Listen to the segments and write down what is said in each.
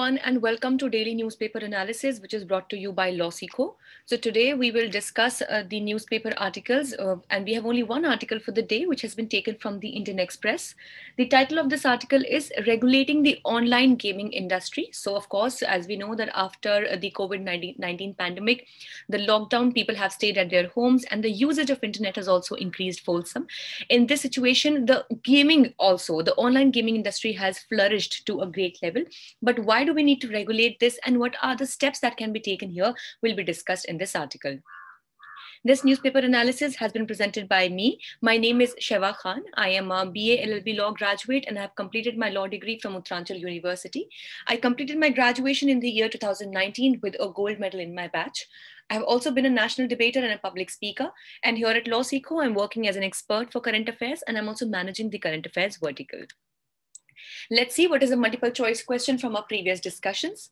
everyone, and welcome to Daily Newspaper Analysis, which is brought to you by LawSeco. So today we will discuss uh, the newspaper articles, uh, and we have only one article for the day, which has been taken from the Indian Express. The title of this article is Regulating the Online Gaming Industry. So of course, as we know that after the COVID-19 pandemic, the lockdown, people have stayed at their homes, and the usage of internet has also increased fulsome. In this situation, the gaming also, the online gaming industry has flourished to a great level. But why do do we need to regulate this and what are the steps that can be taken here will be discussed in this article. This newspaper analysis has been presented by me. My name is Sheva Khan. I am a BA LLB law graduate and I have completed my law degree from Uttaranchal University. I completed my graduation in the year 2019 with a gold medal in my batch. I've also been a national debater and a public speaker. And here at LawSeco, I'm working as an expert for current affairs and I'm also managing the current affairs vertical. Let's see what is a multiple choice question from our previous discussions.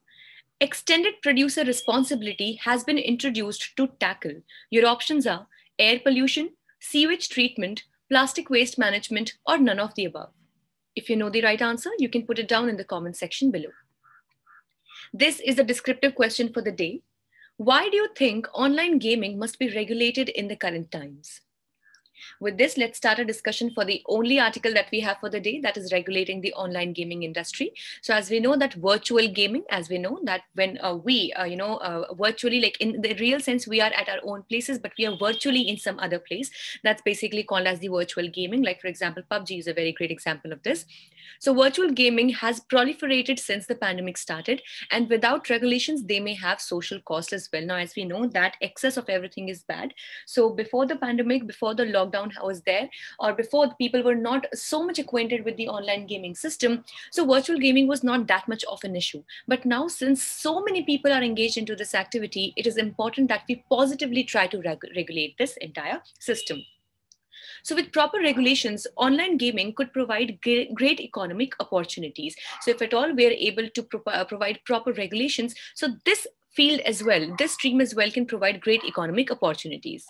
Extended producer responsibility has been introduced to tackle. Your options are air pollution, sewage treatment, plastic waste management, or none of the above. If you know the right answer, you can put it down in the comment section below. This is a descriptive question for the day. Why do you think online gaming must be regulated in the current times? With this, let's start a discussion for the only article that we have for the day that is regulating the online gaming industry. So as we know that virtual gaming, as we know that when uh, we, uh, you know, uh, virtually like in the real sense, we are at our own places, but we are virtually in some other place. That's basically called as the virtual gaming. Like for example, PUBG is a very great example of this. So virtual gaming has proliferated since the pandemic started and without regulations, they may have social cost as well. Now, as we know that excess of everything is bad. So before the pandemic, before the lockdown, lockdown was there or before people were not so much acquainted with the online gaming system so virtual gaming was not that much of an issue but now since so many people are engaged into this activity it is important that we positively try to reg regulate this entire system so with proper regulations, online gaming could provide great economic opportunities. So if at all we are able to pro uh, provide proper regulations, so this field as well, this stream as well can provide great economic opportunities.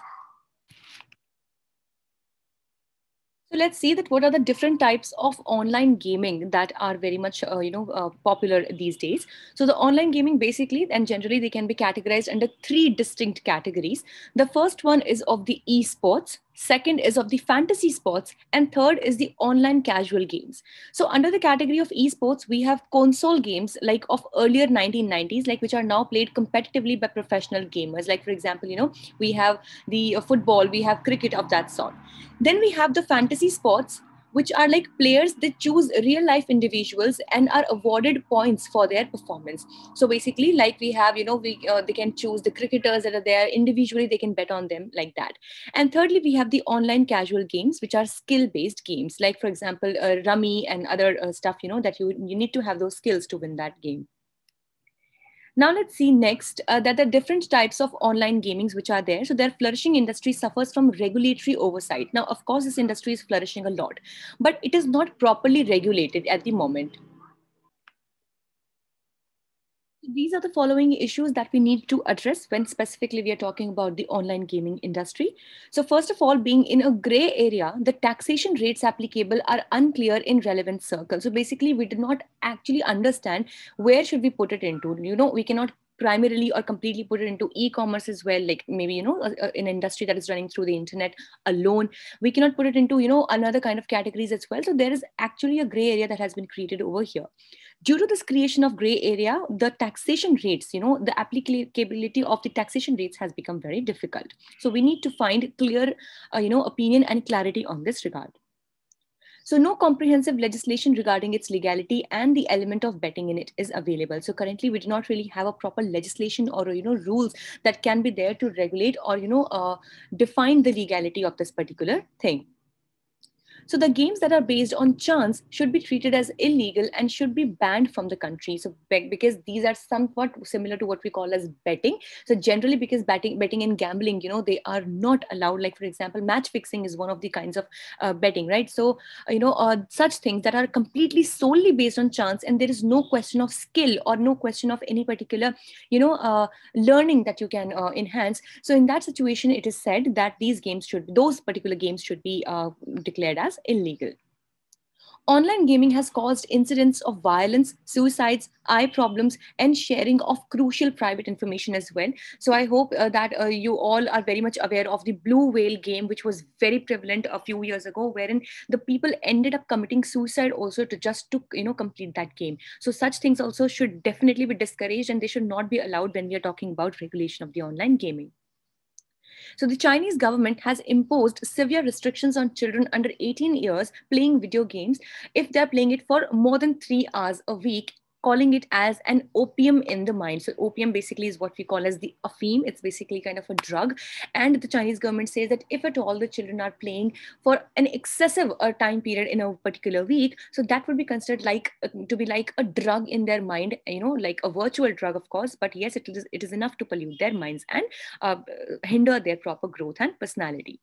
So let's see that what are the different types of online gaming that are very much uh, you know uh, popular these days. So the online gaming basically and generally they can be categorized under three distinct categories. The first one is of the esports second is of the fantasy sports, and third is the online casual games. So, under the category of esports, we have console games like of earlier 1990s, like which are now played competitively by professional gamers. Like, for example, you know, we have the uh, football, we have cricket of that sort. Then we have the fantasy sports, which are like players that choose real life individuals and are awarded points for their performance so basically like we have you know we uh, they can choose the cricketers that are there individually they can bet on them like that and thirdly we have the online casual games which are skill based games like for example uh, rummy and other uh, stuff you know that you you need to have those skills to win that game now let's see next uh, that the different types of online gamings which are there. So their flourishing industry suffers from regulatory oversight. Now, of course, this industry is flourishing a lot, but it is not properly regulated at the moment. These are the following issues that we need to address when specifically we are talking about the online gaming industry. So first of all, being in a gray area, the taxation rates applicable are unclear in relevant circles. So basically, we did not actually understand where should we put it into. You know, we cannot primarily or completely put it into e-commerce as well like maybe you know a, a, an industry that is running through the internet alone we cannot put it into you know another kind of categories as well so there is actually a gray area that has been created over here due to this creation of gray area the taxation rates you know the applicability of the taxation rates has become very difficult so we need to find clear uh, you know opinion and clarity on this regard so no comprehensive legislation regarding its legality and the element of betting in it is available. So currently we do not really have a proper legislation or, you know, rules that can be there to regulate or, you know, uh, define the legality of this particular thing. So the games that are based on chance should be treated as illegal and should be banned from the country. So because these are somewhat similar to what we call as betting. So generally, because betting, betting and gambling, you know, they are not allowed. Like for example, match fixing is one of the kinds of uh, betting, right? So uh, you know, uh, such things that are completely solely based on chance, and there is no question of skill or no question of any particular, you know, uh, learning that you can uh, enhance. So in that situation, it is said that these games should, those particular games should be uh, declared as illegal. Online gaming has caused incidents of violence, suicides, eye problems, and sharing of crucial private information as well. So I hope uh, that uh, you all are very much aware of the Blue Whale game, which was very prevalent a few years ago, wherein the people ended up committing suicide also to just to you know complete that game. So such things also should definitely be discouraged, and they should not be allowed when we are talking about regulation of the online gaming. So the Chinese government has imposed severe restrictions on children under 18 years playing video games if they're playing it for more than three hours a week calling it as an opium in the mind. So opium basically is what we call as the afim. It's basically kind of a drug. And the Chinese government says that if at all the children are playing for an excessive uh, time period in a particular week, so that would be considered like uh, to be like a drug in their mind, you know, like a virtual drug, of course. But yes, it is, it is enough to pollute their minds and uh, hinder their proper growth and personality.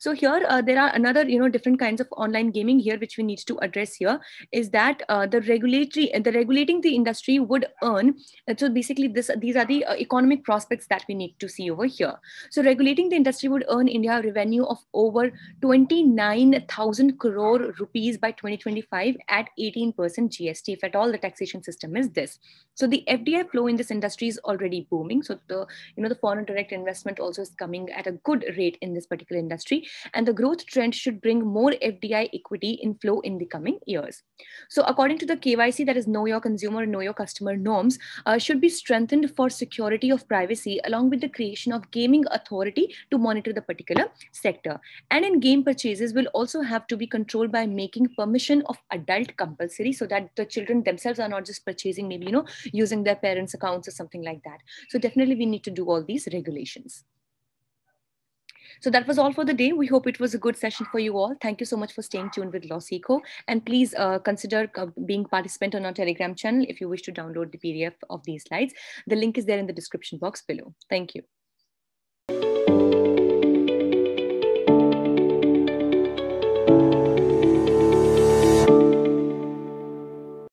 So here uh, there are another you know different kinds of online gaming here which we need to address here is that uh, the regulatory the regulating the industry would earn uh, so basically this these are the uh, economic prospects that we need to see over here. So regulating the industry would earn India revenue of over 29,000 crore rupees by 2025 at 18% GST if at all the taxation system is this. So the FDI flow in this industry is already booming. So the you know the foreign direct investment also is coming at a good rate in this particular industry and the growth trend should bring more FDI equity inflow in the coming years. So according to the KYC, that is Know Your Consumer, Know Your Customer norms, uh, should be strengthened for security of privacy along with the creation of gaming authority to monitor the particular sector. And in game purchases will also have to be controlled by making permission of adult compulsory so that the children themselves are not just purchasing maybe, you know, using their parents' accounts or something like that. So definitely we need to do all these regulations. So that was all for the day. We hope it was a good session for you all. Thank you so much for staying tuned with LawSeco. And please uh, consider uh, being participant on our Telegram channel if you wish to download the PDF of these slides. The link is there in the description box below. Thank you.